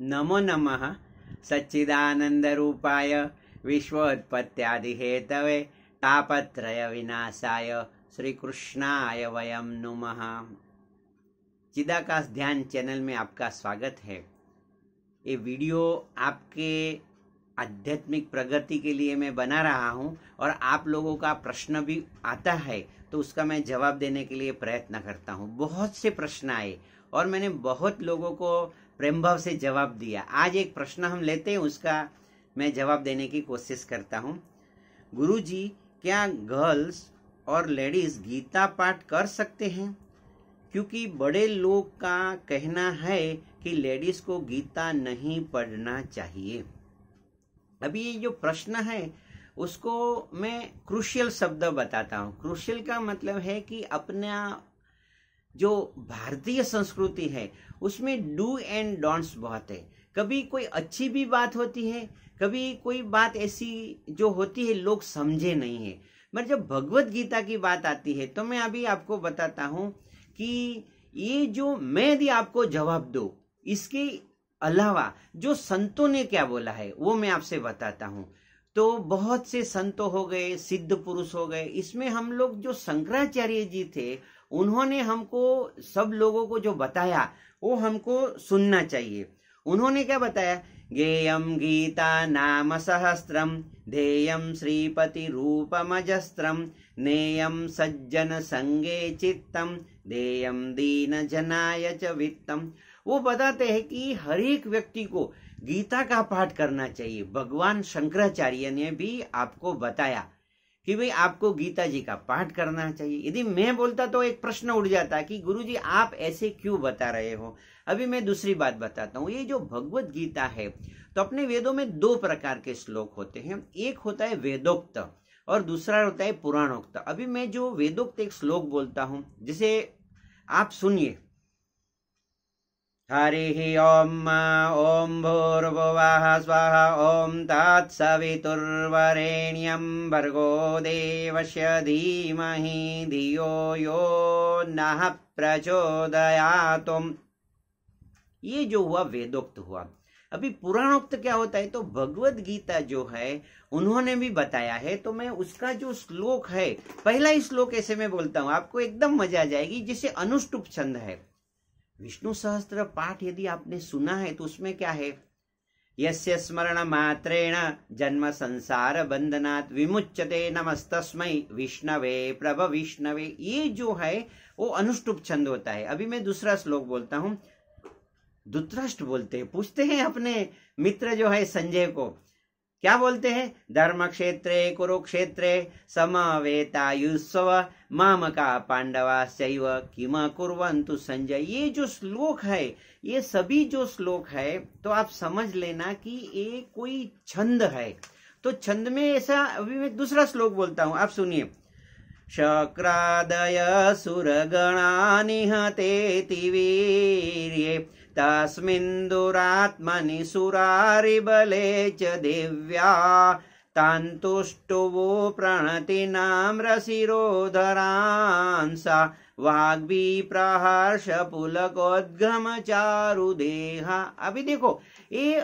नमो नमः सच्चिदानन्दरूपाय विश्वोत्पत्त्यादिहेतवे तापत्रयविनाशाय श्रीकृष्णाय वयम नुमः चिदाकाश ध्यान चैनल में आपका स्वागत है ये वीडियो आपके आध्यात्मिक प्रगति के लिए मैं बना रहा हूँ और आप लोगों का प्रश्न भी आता है तो उसका मैं जवाब देने के लिए प्रयत्न करता हूँ बहुत से प्रश्न आए और मैंने बहुत लोगों को प्रेम भाव से जवाब दिया आज एक प्रश्न हम लेते हैं उसका मैं जवाब देने की कोशिश करता हूँ गुरु जी क्या गर्ल्स और लेडीज गीता पाठ कर सकते हैं क्योंकि बड़े लोग का कहना है कि लेडीज को गीता नहीं पढ़ना चाहिए अभी ये जो प्रश्न है उसको मैं क्रुशियल शब्द बताता हूँ क्रुशियल का मतलब है कि अपना जो भारतीय संस्कृति है उसमें डू एंड डोंट्स बहुत है कभी कोई अच्छी भी बात होती है कभी कोई बात ऐसी जो होती है लोग समझे नहीं है मगर जब भगवत गीता की बात आती है तो मैं अभी आपको बताता हूँ कि ये जो मैं यदि आपको जवाब दो इसके अलावा जो संतों ने क्या बोला है वो मैं आपसे बताता हूँ तो बहुत से संत हो गए सिद्ध पुरुष हो गए इसमें हम लोग जो शंकराचार्य जी थे उन्होंने हमको सब लोगों को जो बताया वो हमको सुनना चाहिए उन्होंने क्या बताया गेयम गीता नाम सहस्त्रम ध्येयम श्रीपति रूपमजस्त्रम नेयम सज्जन संगे चित्तम देयम दीन जनाय च वित्तम वो बताते हैं कि हर एक व्यक्ति को गीता का पाठ करना चाहिए भगवान शंकराचार्य ने भी आपको बताया कि भाई आपको गीता जी का पाठ करना चाहिए यदि मैं बोलता तो एक प्रश्न उठ जाता कि गुरु जी आप ऐसे क्यों बता रहे हो अभी मैं दूसरी बात बताता हूँ ये जो भगवत गीता है तो अपने वेदों में दो प्रकार के श्लोक होते हैं एक होता है वेदोक्त और दूसरा होता है पुराणोक्त अभी मैं जो वेदोक्त एक श्लोक बोलता हूँ जिसे आप सुनिए हरिः ॐ ॐ भूर्भुवः स्वः ॐ तात्सवितुर्वरेण्यं भर्गो देवस्य धीमहि धियो यो नः प्रचोदयातुम् ये जो हुआ वेदोक्त हुआ अभी पुराणोक्त क्या होता है तो भगवत गीता जो है उन्होंने भी बताया है तो मैं उसका जो श्लोक है पहला ही श्लोक ऐसे में बोलता हूँ आपको एकदम मजा आ जाएगी जिसे अनुष्टुप छंद है विष्णु सहस्त्र पाठ यदि आपने सुना है तो उसमें क्या है यस्य स्मरण मात्रेण जन्म संसार बंधनात् विमुच्यते नमस्तस्म विष्णवे प्रभ विष्णवे ये जो है वो अनुष्टुप छंद होता है अभी मैं दूसरा श्लोक बोलता हूँ दुत्रष्ट बोलते हैं पूछते हैं अपने मित्र जो है संजय को क्या बोलते हैं धर्म क्षेत्र कुरुक्षेत्र समावेतायुस्व माम का पांडवा शैव किम संजय ये जो श्लोक है ये सभी जो श्लोक है तो आप समझ लेना कि ये कोई छंद है तो छंद में ऐसा अभी मैं दूसरा श्लोक बोलता हूं आप सुनिए शक्रादय सुरगणा निहते वीर्ये तस्मिन्दुरात्मनि सुरारिबले च दिव्या तान्तुष्टुवो प्रणतिनां रसिरोधरान् सा वाग्विप्रहर्षपुलकोद्गमचारु देहा अभी देखो ये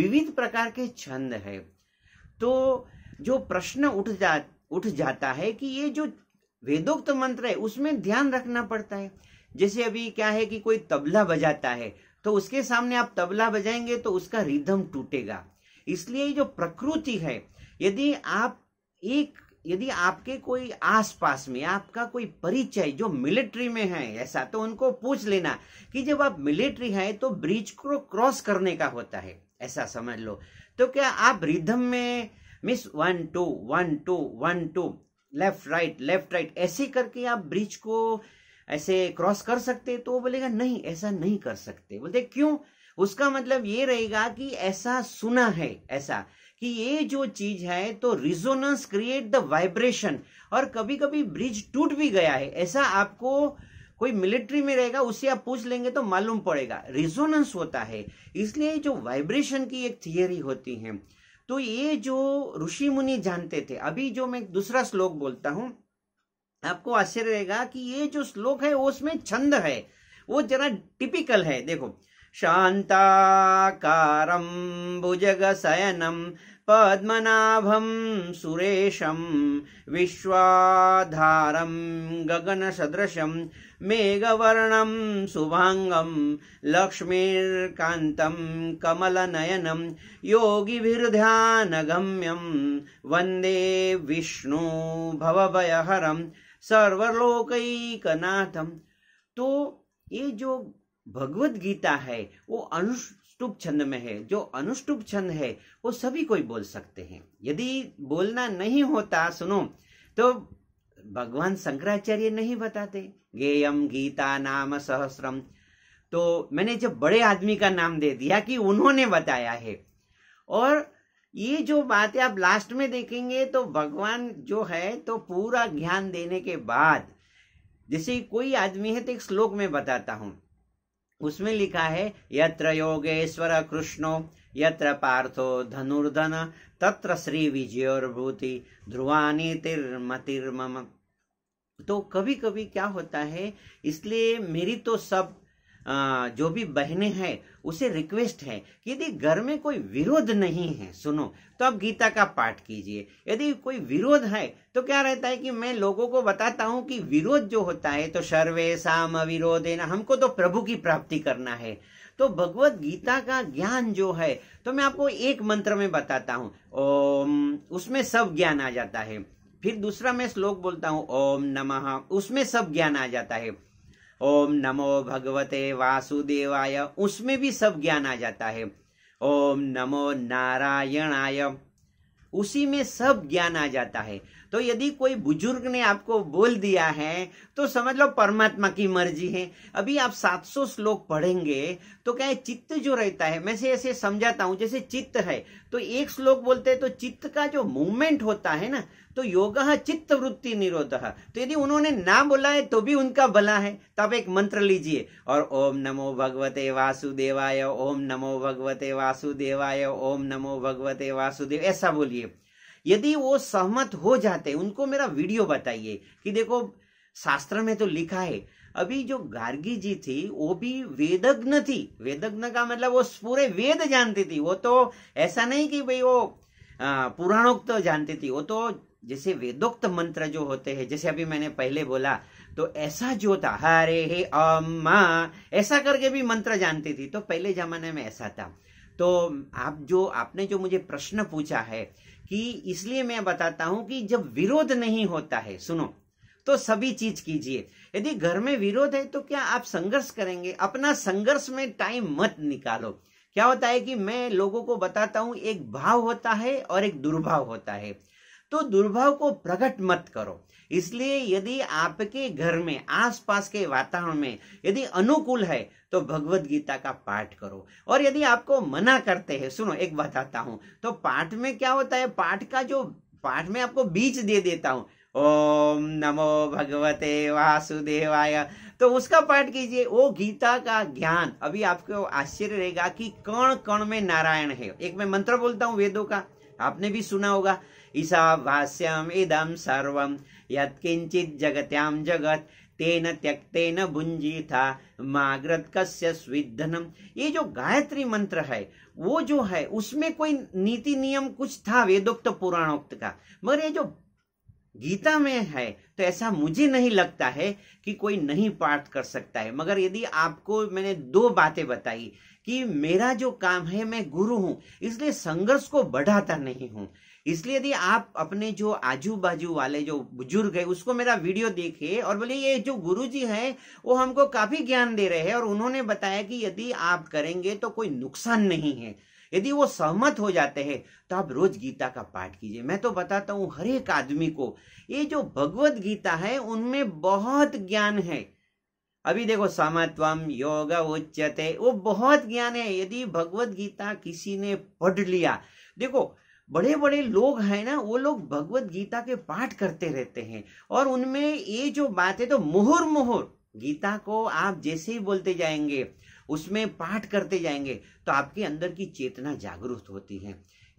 विविध प्रकार के छंद है तो जो प्रश्न उठ जा उठ जाता है कि ये जो वेदोक्त मंत्र है उसमें ध्यान रखना पड़ता है जैसे अभी क्या है कि कोई तबला बजाता है तो उसके सामने आप तबला बजाएंगे तो उसका रिदम टूटेगा इसलिए जो प्रकृति है यदि आप एक यदि आपके कोई आसपास में आपका कोई परिचय जो मिलिट्री में है ऐसा तो उनको पूछ लेना कि जब आप मिलिट्री है तो ब्रिज को क्रॉस करने का होता है ऐसा समझ लो तो क्या आप रिदम में miss one two one two one two left right left right ऐसे करके आप ब्रिज को ऐसे क्रॉस कर सकते तो वो बोलेगा नहीं ऐसा नहीं कर सकते बोलते क्यों उसका मतलब ये रहेगा कि ऐसा सुना है ऐसा कि ये जो चीज है तो रिजोनेंस क्रिएट द वाइब्रेशन और कभी कभी ब्रिज टूट भी गया है ऐसा आपको कोई मिलिट्री में रहेगा उससे आप पूछ लेंगे तो मालूम पड़ेगा रिजोनेंस होता है इसलिए जो वाइब्रेशन की एक थियरी होती है तो ये जो ऋषि मुनि जानते थे अभी जो मैं दूसरा श्लोक बोलता हूं आपको आश्चर्य रहेगा कि ये जो श्लोक है उसमें छंद है वो जरा टिपिकल है देखो शान्ताकारं भुजगशयनं पद्मनाभं सुरेशं विश्वाधारं कमल नयनम योगी भी ध्यान गम्यम वंदे विष्णु भवभयहरम् सर्वलोकनाथम तो ये जो भगवत गीता है वो अनुष्टुप छंद में है जो अनुष्टुप छंद है वो सभी कोई बोल सकते हैं यदि बोलना नहीं होता सुनो तो भगवान शंकराचार्य नहीं बताते गेयम गीता नाम सहस्रम तो मैंने जब बड़े आदमी का नाम दे दिया कि उन्होंने बताया है और ये जो बातें आप लास्ट में देखेंगे तो भगवान जो है तो पूरा ज्ञान देने के बाद जैसे कोई आदमी है तो एक श्लोक में बताता हूं उसमें लिखा है यत्र योगेश्वर कृष्णो यत्र पार्थो धनुर्धन तत्र श्री विजयोर्भूति ध्रुवानी तिर्मतिर्मम तो कभी कभी क्या होता है इसलिए मेरी तो सब जो भी बहने हैं उसे रिक्वेस्ट है कि यदि घर में कोई विरोध नहीं है सुनो तो आप गीता का पाठ कीजिए यदि कोई विरोध है तो क्या रहता है कि मैं लोगों को बताता हूं कि विरोध जो होता है तो सर्वे साम विरोध है ना हमको तो प्रभु की प्राप्ति करना है तो भगवत गीता का ज्ञान जो है तो मैं आपको एक मंत्र में बताता हूँ ओम उसमें सब ज्ञान आ जाता है फिर दूसरा मैं श्लोक बोलता हूँ ओम नमः उसमें सब ज्ञान आ जाता है ओम नमो भगवते वासुदेवाय उसमें भी सब ज्ञान आ जाता है ओम नमो नारायणाय उसी में सब ज्ञान आ जाता है तो यदि कोई बुजुर्ग ने आपको बोल दिया है तो समझ लो परमात्मा की मर्जी है अभी आप 700 श्लोक पढ़ेंगे तो क्या चित्त जो रहता है मैं से ऐसे समझाता हूं जैसे चित्त है तो एक श्लोक बोलते हैं तो चित्त का जो मूवमेंट होता है ना तो योग चित्त वृत्ति निरोध तो यदि उन्होंने ना बोला है तो भी उनका भला है तो आप एक मंत्र लीजिए और ओम नमो भगवते वासुदेवाय ओम नमो भगवते वासुदेवाय ओम नमो भगवते वासुदेव ऐसा बोलिए यदि वो सहमत हो जाते उनको मेरा वीडियो बताइए कि देखो शास्त्र में तो लिखा है अभी जो गार्गी जी थी वो भी वेदज्ञ थी वेदज्ञ का मतलब वो पूरे वेद जानती थी वो तो ऐसा नहीं कि भाई वो पुराणोक्त जानती थी वो तो जैसे वेदोक्त मंत्र जो होते हैं जैसे अभी मैंने पहले बोला तो ऐसा जो था हरे हे अम्मा ऐसा करके भी मंत्र जानती थी तो पहले जमाने में ऐसा था तो आप जो आपने जो मुझे प्रश्न पूछा है कि इसलिए मैं बताता हूं कि जब विरोध नहीं होता है सुनो तो सभी चीज कीजिए यदि घर में विरोध है तो क्या आप संघर्ष करेंगे अपना संघर्ष में टाइम मत निकालो क्या होता है कि मैं लोगों को बताता हूं एक भाव होता है और एक दुर्भाव होता है तो दुर्भाव को प्रकट मत करो इसलिए यदि आपके घर में आसपास के वातावरण में यदि अनुकूल है तो भगवत गीता का पाठ करो और यदि आपको मना करते हैं सुनो एक बताता हूं तो पाठ में क्या होता है पाठ का जो पाठ में आपको बीच दे देता हूं ओम नमो भगवते वासुदेवाय तो उसका पाठ कीजिए वो गीता का ज्ञान अभी आपको आश्चर्य रहेगा कि कण कण में नारायण है एक मैं मंत्र बोलता हूँ वेदों का आपने भी सुना होगा भाष्यम इदम सर्वम यत्किंचित जगत्याम जगत तेन त्यक्तेन भुंजी था माग्रत कस्य स्विधनम ये जो गायत्री मंत्र है वो जो है उसमें कोई नीति नियम कुछ था वेदोक्त पुराणोक्त का मगर ये जो गीता में है तो ऐसा मुझे नहीं लगता है कि कोई नहीं पाठ कर सकता है मगर यदि आपको मैंने दो बातें बताई कि मेरा जो काम है मैं गुरु हूं इसलिए संघर्ष को बढ़ाता नहीं हूं इसलिए यदि आप अपने जो आजू बाजू वाले जो बुजुर्ग है उसको मेरा वीडियो देखे और बोले ये जो गुरु जी है वो हमको काफी ज्ञान दे रहे हैं और उन्होंने बताया कि यदि आप करेंगे तो कोई नुकसान नहीं है यदि वो सहमत हो जाते हैं तो आप रोज गीता का पाठ कीजिए मैं तो बताता हूँ हर एक आदमी को ये जो भगवत गीता है उनमें बहुत ज्ञान है अभी देखो समत्वम योग उच्चते वो बहुत ज्ञान है यदि भगवत गीता किसी ने पढ़ लिया देखो बड़े बड़े लोग हैं ना वो लोग भगवत गीता के पाठ करते रहते हैं और उनमें ये जो बात है तो मुहुर मुहर गीता को आप जैसे ही बोलते जाएंगे उसमें पाठ करते जाएंगे तो आपके अंदर की चेतना जागरूक होती है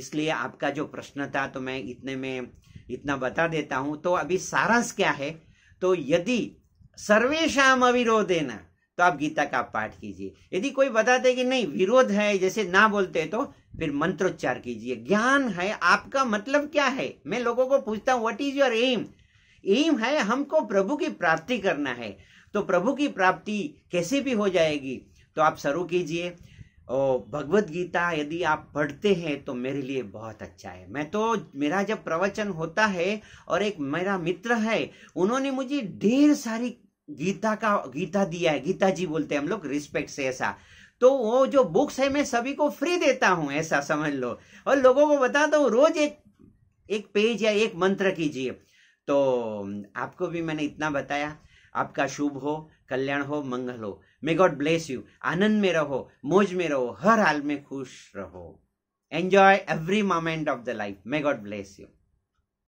इसलिए आपका जो प्रश्न था तो मैं इतने में इतना बता देता हूं तो अभी सारांश क्या है तो यदि सर्वेशम अविरोधेन तो आप गीता का पाठ कीजिए यदि कोई बताते कि नहीं विरोध है जैसे ना बोलते तो फिर मंत्रोच्चार कीजिए ज्ञान है आपका मतलब क्या है मैं लोगों को पूछता हूं what is your aim aim है हमको प्रभु की प्राप्ति करना है तो प्रभु की प्राप्ति कैसे भी हो जाएगी तो आप शुरू कीजिए और भगवत गीता यदि आप पढ़ते हैं तो मेरे लिए बहुत अच्छा है मैं तो मेरा जब प्रवचन होता है और एक मेरा मित्र है उन्होंने मुझे ढेर सारी गीता का गीता दिया है गीता जी बोलते हैं हम लोग रिस्पेक्ट से ऐसा तो वो जो बुक्स है मैं सभी को फ्री देता हूँ ऐसा समझ लो और लोगों को बताता हूँ रोज एक एक पेज या एक मंत्र कीजिए तो आपको भी मैंने इतना बताया आपका शुभ हो कल्याण हो मंगल हो मे गॉड ब्लेस यू आनंद में रहो मौज में रहो हर हाल में खुश रहो enjoy every moment of the life may God bless you